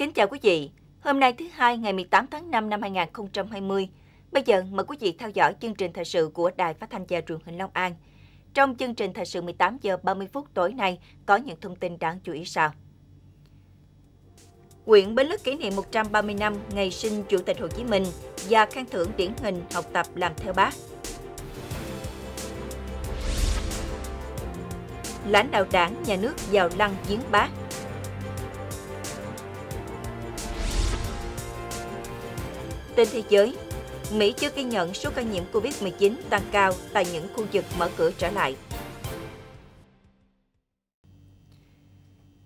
Kính chào quý vị. Hôm nay thứ hai ngày 18 tháng 5 năm 2020. Bây giờ mời quý vị theo dõi chương trình thời sự của Đài Phát thanh và Truyền hình Long An. Trong chương trình thời sự 18 giờ 30 phút tối nay có những thông tin đáng chú ý sau. Quyện Bến Lức kỷ niệm 130 năm ngày sinh Chủ tịch Hồ Chí Minh và khen thưởng điển hình học tập làm theo bác. Lãnh đạo đảng, nhà nước vào lăng giếng bác Trên thế giới, Mỹ chưa ghi nhận số ca nhiễm COVID-19 tăng cao tại những khu vực mở cửa trở lại.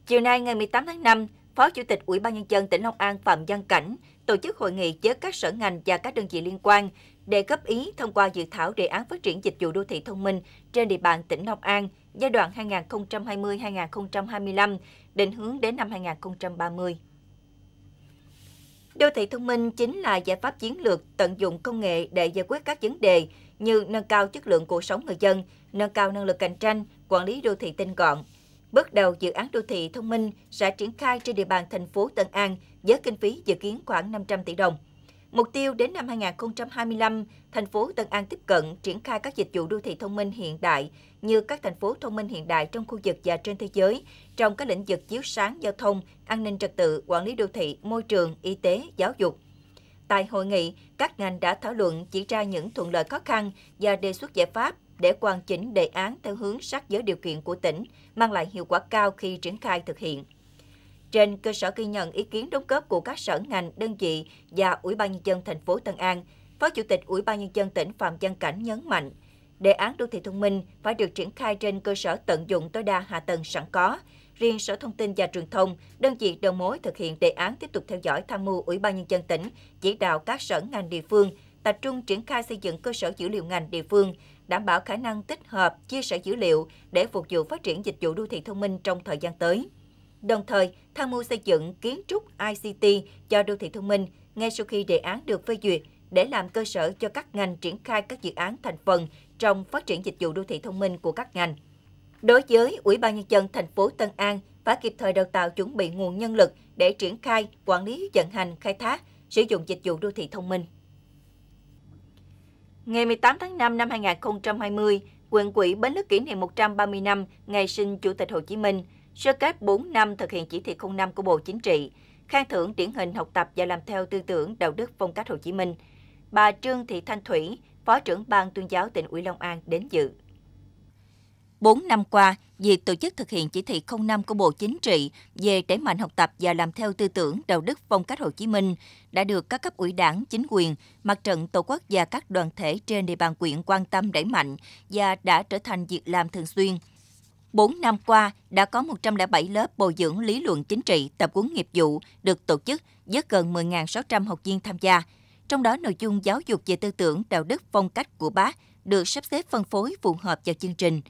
Chiều nay ngày 18 tháng 5, Phó Chủ tịch Ủy ban Nhân dân tỉnh Long An Phạm Văn Cảnh tổ chức hội nghị với các sở ngành và các đơn vị liên quan để góp ý thông qua dự thảo đề án phát triển dịch vụ đô thị thông minh trên địa bàn tỉnh Long An giai đoạn 2020-2025, định hướng đến năm 2030. Đô thị thông minh chính là giải pháp chiến lược tận dụng công nghệ để giải quyết các vấn đề như nâng cao chất lượng cuộc sống người dân, nâng cao năng lực cạnh tranh, quản lý đô thị tinh gọn. Bước đầu, dự án đô thị thông minh sẽ triển khai trên địa bàn thành phố Tân An với kinh phí dự kiến khoảng 500 tỷ đồng. Mục tiêu đến năm 2025, thành phố Tân An tiếp cận triển khai các dịch vụ đô thị thông minh hiện đại như các thành phố thông minh hiện đại trong khu vực và trên thế giới trong các lĩnh vực chiếu sáng, giao thông, an ninh trật tự, quản lý đô thị, môi trường, y tế, giáo dục. Tại hội nghị, các ngành đã thảo luận chỉ ra những thuận lợi khó khăn và đề xuất giải pháp để hoàn chỉnh đề án theo hướng sát với điều kiện của tỉnh, mang lại hiệu quả cao khi triển khai thực hiện trên cơ sở ghi nhận ý kiến đóng góp của các sở ngành, đơn vị và Ủy ban nhân dân thành phố Tân An, Phó Chủ tịch Ủy ban nhân dân tỉnh Phạm Văn Cảnh nhấn mạnh, đề án đô thị thông minh phải được triển khai trên cơ sở tận dụng tối đa hạ tầng sẵn có. Riêng Sở Thông tin và Truyền thông, đơn vị đầu mối thực hiện đề án tiếp tục theo dõi tham mưu Ủy ban nhân dân tỉnh, chỉ đạo các sở ngành địa phương tập trung triển khai xây dựng cơ sở dữ liệu ngành địa phương, đảm bảo khả năng tích hợp, chia sẻ dữ liệu để phục vụ phát triển dịch vụ đô thị thông minh trong thời gian tới đồng thời tham mưu xây dựng kiến trúc ICT cho đô thị thông minh ngay sau khi đề án được phê duyệt để làm cơ sở cho các ngành triển khai các dự án thành phần trong phát triển dịch vụ đô thị thông minh của các ngành. Đối với Ủy ban Nhân dân thành phố Tân An, phải kịp thời đào tạo chuẩn bị nguồn nhân lực để triển khai, quản lý, vận hành, khai thác, sử dụng dịch vụ đô thị thông minh. Ngày 18 tháng 5 năm 2020, quận quỹ Bến Lức kỷ niệm 130 năm ngày sinh Chủ tịch Hồ Chí Minh – sơ kết 4 năm thực hiện chỉ thị 05 của Bộ Chính trị, khen thưởng điển hình học tập và làm theo tư tưởng đạo đức phong cách Hồ Chí Minh. Bà Trương Thị Thanh Thủy, Phó trưởng Ban tuyên giáo tỉnh ủy Long An đến dự. 4 năm qua, việc tổ chức thực hiện chỉ thị 05 của Bộ Chính trị về đẩy mạnh học tập và làm theo tư tưởng đạo đức phong cách Hồ Chí Minh đã được các cấp ủy đảng, chính quyền, mặt trận Tổ quốc và các đoàn thể trên địa bàn quyện quan tâm đẩy mạnh và đã trở thành việc làm thường xuyên – 4 năm qua đã có 107 lớp bồi dưỡng lý luận chính trị, tập huấn nghiệp vụ được tổ chức với gần 10.600 học viên tham gia. Trong đó nội dung giáo dục về tư tưởng, đạo đức, phong cách của bác được sắp xếp phân phối phù hợp vào chương trình.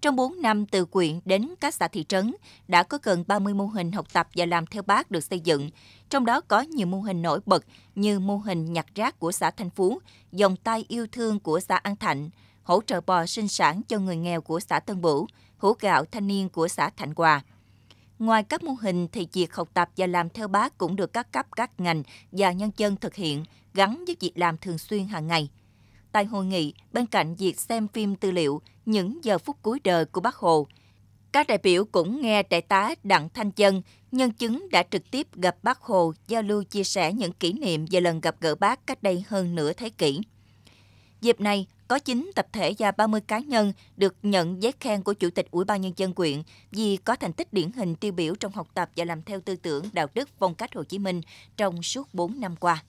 Trong 4 năm từ quyện đến các xã thị trấn, đã có gần 30 mô hình học tập và làm theo bác được xây dựng. Trong đó có nhiều mô hình nổi bật như mô hình nhặt rác của xã Thanh Phú, dòng tay yêu thương của xã An Thạnh – hỗ trợ bò sinh sản cho người nghèo của xã Tân Bửu, hũ gạo thanh niên của xã Thạnh Hòa. Ngoài các mô hình thì việc học tập và làm theo bác cũng được các cấp các ngành và nhân dân thực hiện gắn với việc làm thường xuyên hàng ngày. Tại hội nghị, bên cạnh việc xem phim tư liệu những giờ phút cuối đời của bác Hồ, các đại biểu cũng nghe đại tá Đặng Thanh Chân, nhân chứng đã trực tiếp gặp bác Hồ giao lưu chia sẻ những kỷ niệm về lần gặp gỡ bác cách đây hơn nửa thế kỷ. Dịp này, có 9 tập thể và 30 cá nhân được nhận giấy khen của Chủ tịch Ủy ban Nhân dân quyện vì có thành tích điển hình tiêu biểu trong học tập và làm theo tư tưởng đạo đức phong cách Hồ Chí Minh trong suốt 4 năm qua.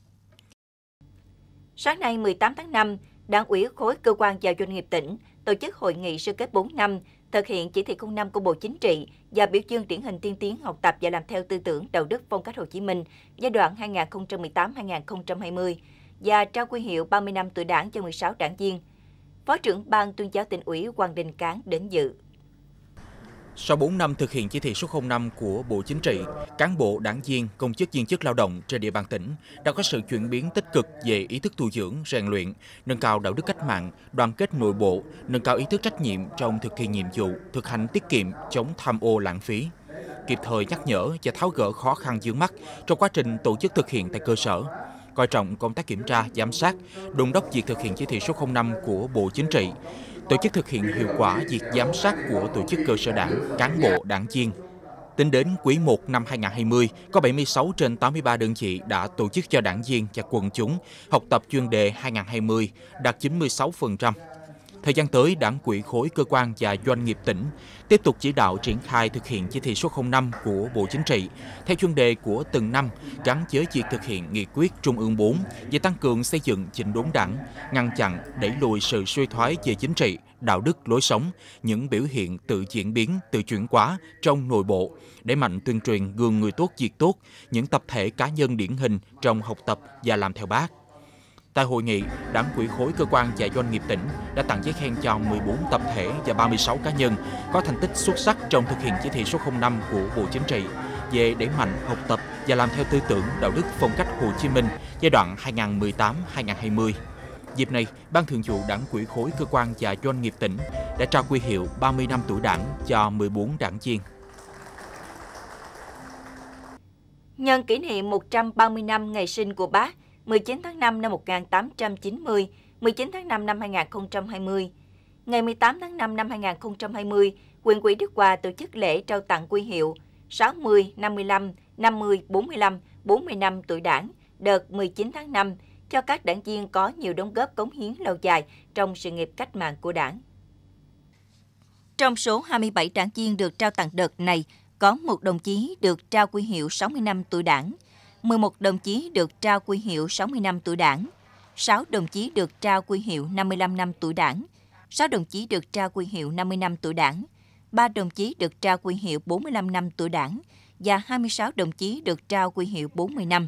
Sáng nay 18 tháng 5, Đảng ủy khối cơ quan và doanh nghiệp tỉnh tổ chức hội nghị sơ kết 4 năm thực hiện chỉ thị 05 của Bộ Chính trị và biểu dương điển hình tiên tiến học tập và làm theo tư tưởng đạo đức phong cách Hồ Chí Minh giai đoạn 2018-2020 và trao quy hiệu 30 năm tuổi đảng cho 16 đảng viên. Phó trưởng Ban tuyên giáo tỉnh ủy Hoàng Đình Cán đến dự. Sau 4 năm thực hiện chỉ thị số 05 của Bộ Chính trị, cán bộ, đảng viên, công chức viên chức lao động trên địa bàn tỉnh đã có sự chuyển biến tích cực về ý thức tu dưỡng, rèn luyện, nâng cao đạo đức cách mạng, đoàn kết nội bộ, nâng cao ý thức trách nhiệm trong thực hiện nhiệm vụ, thực hành tiết kiệm, chống tham ô lãng phí kịp thời nhắc nhở và tháo gỡ khó khăn vướng mắt trong quá trình tổ chức thực hiện tại cơ sở coi trọng công tác kiểm tra, giám sát, đôn đốc việc thực hiện chỉ thị số 05 của Bộ Chính trị, tổ chức thực hiện hiệu quả việc giám sát của tổ chức cơ sở đảng, cán bộ, đảng viên. Tính đến quý 1 năm 2020, có 76 trên 83 đơn vị đã tổ chức cho đảng viên và quần chúng học tập chuyên đề 2020, đạt 96%, Thời gian tới, Đảng quỹ khối cơ quan và doanh nghiệp tỉnh tiếp tục chỉ đạo triển khai thực hiện chỉ thị số 05 của Bộ Chính trị theo chuyên đề của từng năm gắn với việc thực hiện nghị quyết Trung ương 4 về tăng cường xây dựng chỉnh đốn Đảng, ngăn chặn đẩy lùi sự suy thoái về chính trị, đạo đức, lối sống, những biểu hiện tự diễn biến, tự chuyển hóa trong nội bộ, để mạnh tuyên truyền gương người tốt việc tốt, những tập thể cá nhân điển hình trong học tập và làm theo bác. Tại hội nghị, Đảng ủy khối cơ quan và doanh nghiệp tỉnh đã tặng giấy khen cho 14 tập thể và 36 cá nhân có thành tích xuất sắc trong thực hiện chỉ thị số 05 của Bộ Chính trị về đẩy mạnh học tập và làm theo tư tưởng đạo đức phong cách Hồ Chí Minh giai đoạn 2018-2020. Dịp này, Ban Thường vụ Đảng ủy khối cơ quan và doanh nghiệp tỉnh đã trao quy hiệu 30 năm tuổi Đảng cho 14 đảng viên. Nhân kỷ niệm 130 năm ngày sinh của bác, 19 tháng 5 năm 1890, 19 tháng 5 năm 2020. Ngày 18 tháng 5 năm 2020, quyền quỹ Đức Hòa tổ chức lễ trao tặng quy hiệu 60, 55, 50, 45, 40 năm tuổi đảng đợt 19 tháng 5 cho các đảng viên có nhiều đóng góp cống hiến lâu dài trong sự nghiệp cách mạng của đảng. Trong số 27 đảng viên được trao tặng đợt này, có một đồng chí được trao quy hiệu 60 năm tuổi đảng – 11 đồng chí được trao quy hiệu 60 năm tuổi đảng, 6 đồng chí được trao quy hiệu 55 năm tuổi đảng, 6 đồng chí được trao quy hiệu 50 năm tuổi đảng, 3 đồng chí được trao quy hiệu 45 năm tuổi đảng và 26 đồng chí được trao quy hiệu 40 năm.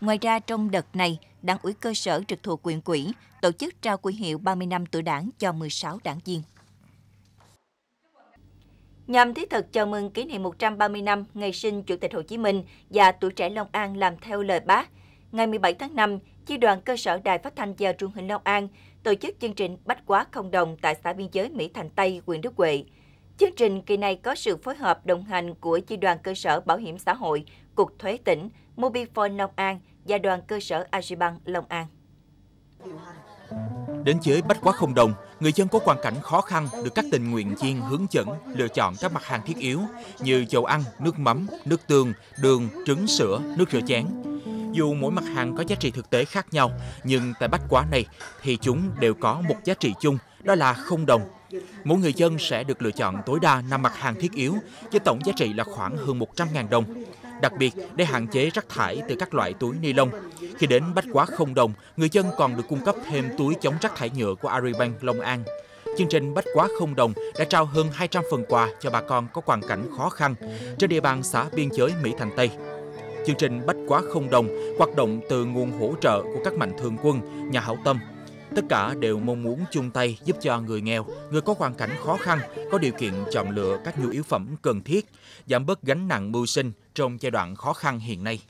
Ngoài ra, trong đợt này, Đảng ủy cơ sở trực thuộc quyền quỹ tổ chức trao quy hiệu 30 năm tuổi đảng cho 16 đảng viên nhằm thiết thực chào mừng kỷ niệm 130 năm ngày sinh Chủ tịch Hồ Chí Minh và tuổi trẻ Long An làm theo lời bác. Ngày 17 tháng 5, Chi đoàn cơ sở Đài Phát thanh và Truyền hình Long An tổ chức chương trình Bách Quá Không Đồng tại xã biên giới Mỹ Thành Tây, huyện Đức Huệ. Chương trình kỳ này có sự phối hợp đồng hành của Chi đoàn cơ sở Bảo hiểm xã hội, Cục Thuế tỉnh, Mobifone Long An và đoàn cơ sở Agibank Long An. Đến với Bách Quá Không Đồng, người dân có hoàn cảnh khó khăn được các tình nguyện viên hướng dẫn lựa chọn các mặt hàng thiết yếu như dầu ăn, nước mắm, nước tương, đường, trứng sữa, nước rửa chén. Dù mỗi mặt hàng có giá trị thực tế khác nhau, nhưng tại Bách Quá này thì chúng đều có một giá trị chung, đó là không đồng. Mỗi người dân sẽ được lựa chọn tối đa 5 mặt hàng thiết yếu, với tổng giá trị là khoảng hơn 100.000 đồng đặc biệt để hạn chế rác thải từ các loại túi ni lông. Khi đến Bách Quá Không Đồng, người dân còn được cung cấp thêm túi chống rác thải nhựa của Agribank Long An. Chương trình Bách Quá Không Đồng đã trao hơn 200 phần quà cho bà con có hoàn cảnh khó khăn trên địa bàn xã biên giới Mỹ Thành Tây. Chương trình Bách Quá Không Đồng hoạt động từ nguồn hỗ trợ của các mạnh thường quân, nhà hảo tâm, Tất cả đều mong muốn chung tay giúp cho người nghèo, người có hoàn cảnh khó khăn có điều kiện chọn lựa các nhu yếu phẩm cần thiết, giảm bớt gánh nặng mưu sinh trong giai đoạn khó khăn hiện nay.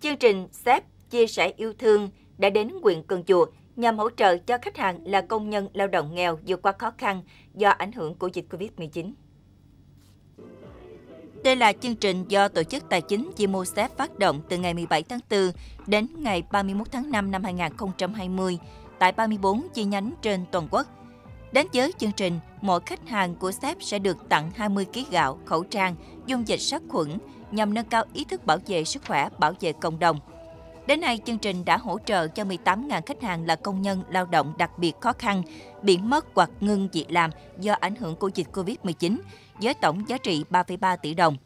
Chương trình SEP chia sẻ yêu thương đã đến huyện Cần Chùa nhằm hỗ trợ cho khách hàng là công nhân lao động nghèo vượt qua khó khăn do ảnh hưởng của dịch Covid-19. Đây là chương trình do Tổ chức Tài chính Gimosep phát động từ ngày 17 tháng 4 đến ngày 31 tháng 5 năm 2020 tại 34 chi nhánh trên toàn quốc. Đến với chương trình, mỗi khách hàng của SEP sẽ được tặng 20 kg gạo, khẩu trang, dung dịch sát khuẩn nhằm nâng cao ý thức bảo vệ sức khỏe, bảo vệ cộng đồng – Đến nay, chương trình đã hỗ trợ cho 18.000 khách hàng là công nhân lao động đặc biệt khó khăn, bị mất hoặc ngưng việc làm do ảnh hưởng của dịch COVID-19, với tổng giá trị 3,3 tỷ đồng.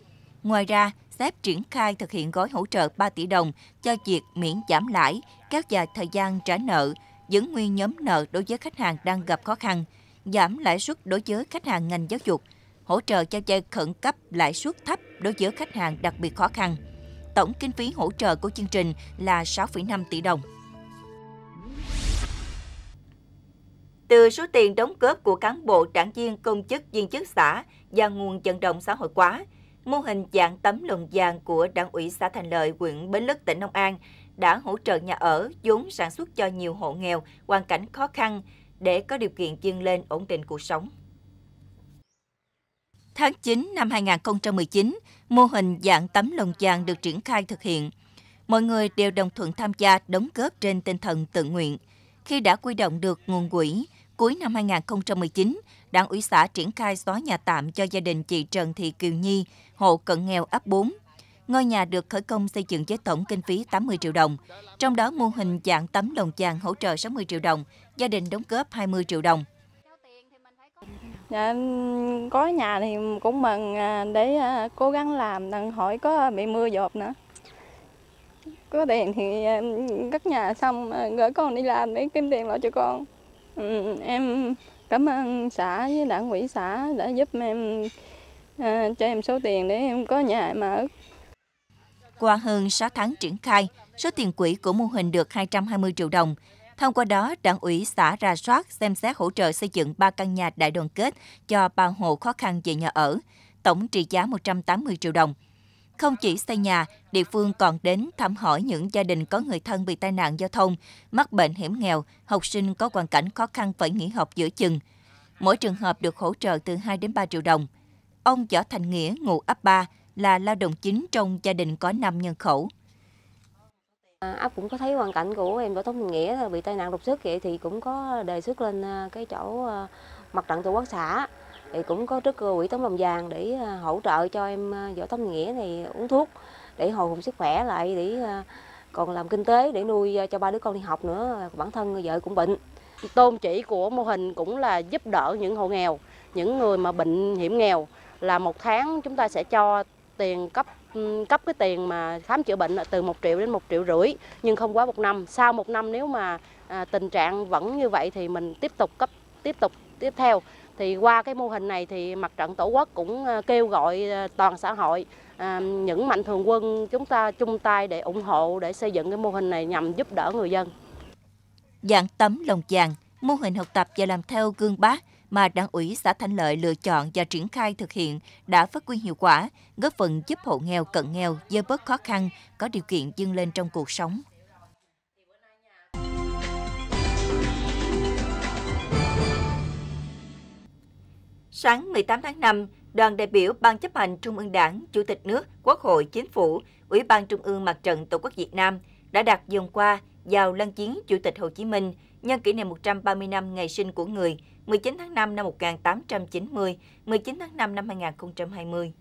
Ngoài ra, SEP triển khai thực hiện gói hỗ trợ 3 tỷ đồng cho việc miễn giảm lãi, kéo dài thời gian trả nợ, giữ nguyên nhóm nợ đối với khách hàng đang gặp khó khăn, giảm lãi suất đối với khách hàng ngành giáo dục, hỗ trợ cho vay khẩn cấp lãi suất thấp đối với khách hàng đặc biệt khó khăn. Tổng kinh phí hỗ trợ của chương trình là 6,5 tỷ đồng. Từ số tiền đóng góp của cán bộ, đảng viên, công chức, viên chức xã và nguồn vận động xã hội quá, mô hình dạng tấm lồng vàng của Đảng ủy xã Thành Lợi, huyện Bến Lức, tỉnh Long An đã hỗ trợ nhà ở, vốn sản xuất cho nhiều hộ nghèo, hoàn cảnh khó khăn để có điều kiện vươn lên ổn định cuộc sống. Tháng 9 năm 2019, mô hình dạng tấm lồng vàng được triển khai thực hiện. Mọi người đều đồng thuận tham gia đóng góp trên tinh thần tự nguyện. Khi đã quy động được nguồn quỹ, cuối năm 2019, Đảng ủy xã triển khai xóa nhà tạm cho gia đình chị Trần Thị Kiều Nhi, hộ cận nghèo ấp 4. Ngôi nhà được khởi công xây dựng với tổng kinh phí 80 triệu đồng, trong đó mô hình dạng tấm lồng vàng hỗ trợ 60 triệu đồng, gia đình đóng góp 20 triệu đồng. Dạ, có nhà thì cũng mừng à, để à, cố gắng làm, đừng hỏi có bị mưa dột nữa. Có tiền thì à, cất nhà xong gửi con đi làm để kiếm tiền lại cho con. Ừ, em cảm ơn xã với đảng quỹ xã đã giúp em à, cho em số tiền để em có nhà mà ở. Qua hơn 6 tháng triển khai, số tiền quỹ của mô hình được 220 triệu đồng, Thông qua đó, đảng ủy xã ra soát xem xét hỗ trợ xây dựng 3 căn nhà đại đoàn kết cho 3 hộ khó khăn về nhà ở, tổng trị giá 180 triệu đồng. Không chỉ xây nhà, địa phương còn đến thăm hỏi những gia đình có người thân bị tai nạn giao thông, mắc bệnh hiểm nghèo, học sinh có hoàn cảnh khó khăn phải nghỉ học giữa chừng. Mỗi trường hợp được hỗ trợ từ 2 đến 3 triệu đồng. Ông Võ Thành Nghĩa, ngụ ấp 3, là lao động chính trong gia đình có 5 nhân khẩu. À, ấp cũng có thấy hoàn cảnh của em Võ Tống Thành Nghĩa bị tai nạn đột xuất vậy thì cũng có đề xuất lên à, cái chỗ à, mặt trận tổ quốc xã thì cũng có trước ủy tống đồng vàng để hỗ trợ cho em Võ Tống Thành Nghĩa thì uống thuốc để hồi phục sức khỏe lại để còn làm kinh tế để nuôi cho ba đứa con đi học nữa bản thân vợ cũng bệnh tôn chỉ của mô hình cũng là giúp đỡ những hộ nghèo những người mà bệnh hiểm nghèo là một tháng chúng ta sẽ cho tiền cấp cấp cái tiền mà khám chữa bệnh là từ 1 triệu đến 1 triệu rưỡi nhưng không quá một năm. Sau một năm nếu mà à, tình trạng vẫn như vậy thì mình tiếp tục cấp tiếp tục tiếp theo. Thì qua cái mô hình này thì mặt trận tổ quốc cũng à, kêu gọi à, toàn xã hội à, những mạnh thường quân chúng ta chung tay để ủng hộ để xây dựng cái mô hình này nhằm giúp đỡ người dân. Dạng tấm lòng vàng Mô hình học tập và làm theo gương bác mà Đảng ủy xã Thanh Lợi lựa chọn và triển khai thực hiện đã phát huy hiệu quả, góp phần giúp hộ nghèo cận nghèo dơ bớt khó khăn, có điều kiện vươn lên trong cuộc sống. Sáng 18 tháng 5, đoàn đại biểu Ban chấp hành Trung ương Đảng, Chủ tịch nước, Quốc hội, Chính phủ, Ủy ban Trung ương Mặt trận Tổ quốc Việt Nam đã đặt vòng qua vào lăng chiến Chủ tịch Hồ Chí Minh nhân kỷ niệm 130 năm ngày sinh của người 19 tháng 5 năm 1890, 19 tháng 5 năm 2020.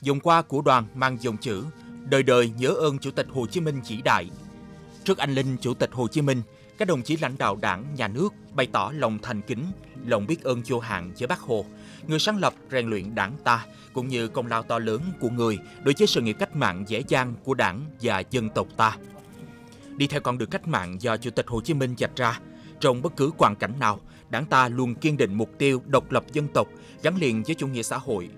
Dòng qua của đoàn mang dòng chữ Đời đời nhớ ơn Chủ tịch Hồ Chí Minh chỉ đại. Trước anh linh Chủ tịch Hồ Chí Minh, các đồng chí lãnh đạo đảng, nhà nước bày tỏ lòng thành kính, lòng biết ơn vô hạn với Bác Hồ, người sáng lập rèn luyện đảng ta, cũng như công lao to lớn của người đối với sự nghiệp cách mạng dễ dàng của đảng và dân tộc ta. Đi theo con đường cách mạng do Chủ tịch Hồ Chí Minh dạch ra, trong bất cứ hoàn cảnh nào, đảng ta luôn kiên định mục tiêu độc lập dân tộc gắn liền với chủ nghĩa xã hội,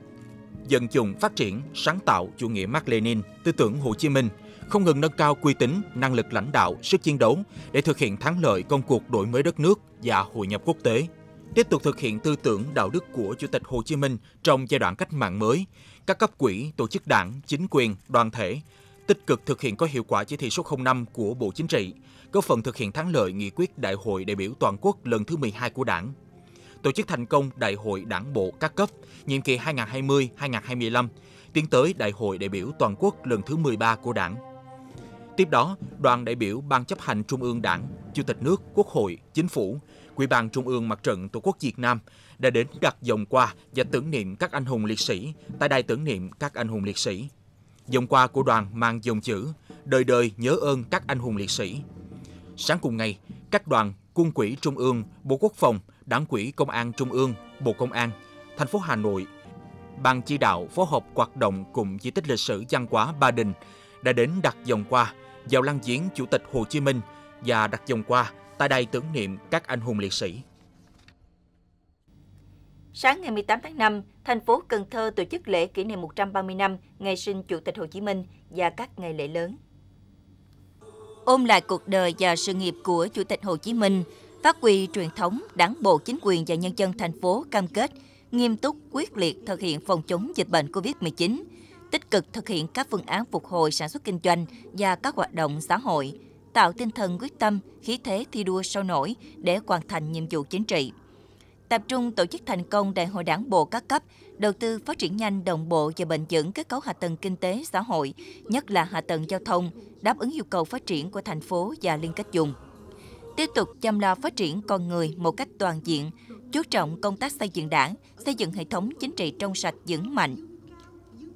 dân dùng phát triển, sáng tạo chủ nghĩa Mark Lenin, tư tưởng Hồ Chí Minh, không ngừng nâng cao uy tín, năng lực lãnh đạo, sức chiến đấu để thực hiện thắng lợi công cuộc đổi mới đất nước và hội nhập quốc tế. Tiếp tục thực hiện tư tưởng đạo đức của Chủ tịch Hồ Chí Minh trong giai đoạn cách mạng mới, các cấp quỹ, tổ chức đảng, chính quyền, đoàn thể tích cực thực hiện có hiệu quả chỉ thị số 05 của Bộ Chính trị, góp phần thực hiện thắng lợi nghị quyết Đại hội đại biểu toàn quốc lần thứ 12 của Đảng, tổ chức thành công Đại hội Đảng bộ các cấp nhiệm kỳ 2020-2025, tiến tới Đại hội đại biểu toàn quốc lần thứ 13 của Đảng. Tiếp đó, đoàn đại biểu Ban chấp hành Trung ương Đảng, Chủ tịch nước, Quốc hội, Chính phủ, Ủy ban Trung ương Mặt trận Tổ quốc Việt Nam đã đến đặt vòng qua và tưởng niệm các anh hùng liệt sĩ tại đài tưởng niệm các anh hùng liệt sĩ Dòng qua của đoàn mang dòng chữ Đời đời nhớ ơn các anh hùng liệt sĩ. Sáng cùng ngày, các đoàn Quân quỹ Trung ương, Bộ Quốc phòng, Đảng quỹ Công an Trung ương, Bộ Công an, thành phố Hà Nội, Ban chỉ đạo phối hợp hoạt động cùng di tích lịch sử văn hóa Ba Đình đã đến đặt dòng qua vào lăng viếng Chủ tịch Hồ Chí Minh và đặt dòng qua tại đài tưởng niệm các anh hùng liệt sĩ. Sáng ngày 18 tháng 5, thành phố Cần Thơ tổ chức lễ kỷ niệm 130 năm ngày sinh Chủ tịch Hồ Chí Minh và các ngày lễ lớn. Ôm lại cuộc đời và sự nghiệp của Chủ tịch Hồ Chí Minh, phát huy truyền thống đảng bộ chính quyền và nhân dân thành phố cam kết nghiêm túc quyết liệt thực hiện phòng chống dịch bệnh COVID-19, tích cực thực hiện các phương án phục hồi sản xuất kinh doanh và các hoạt động xã hội, tạo tinh thần quyết tâm, khí thế thi đua sôi nổi để hoàn thành nhiệm vụ chính trị tập trung tổ chức thành công đại hội đảng bộ các cấp, đầu tư phát triển nhanh đồng bộ và bền vững kết cấu hạ tầng kinh tế xã hội, nhất là hạ tầng giao thông, đáp ứng yêu cầu phát triển của thành phố và liên kết vùng. Tiếp tục chăm lo phát triển con người một cách toàn diện, chú trọng công tác xây dựng đảng, xây dựng hệ thống chính trị trong sạch vững mạnh.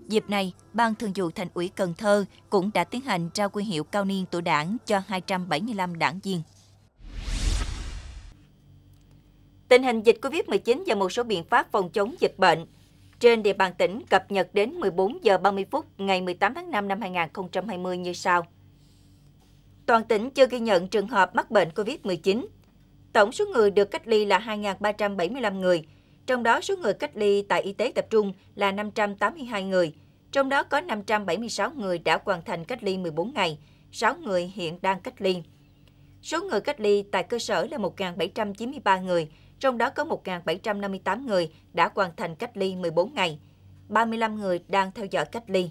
Dịp này, Ban Thường vụ Thành ủy Cần Thơ cũng đã tiến hành trao quy hiệu cao niên tuổi đảng cho 275 đảng viên. tình hình dịch COVID-19 và một số biện pháp phòng chống dịch bệnh. Trên địa bàn tỉnh cập nhật đến 14 giờ 30 phút ngày 18 tháng 5 năm 2020 như sau. Toàn tỉnh chưa ghi nhận trường hợp mắc bệnh COVID-19. Tổng số người được cách ly là 2.375 người, trong đó số người cách ly tại y tế tập trung là 582 người, trong đó có 576 người đã hoàn thành cách ly 14 ngày, 6 người hiện đang cách ly. Số người cách ly tại cơ sở là 1.793 người, trong đó có 1.758 người đã hoàn thành cách ly 14 ngày, 35 người đang theo dõi cách ly.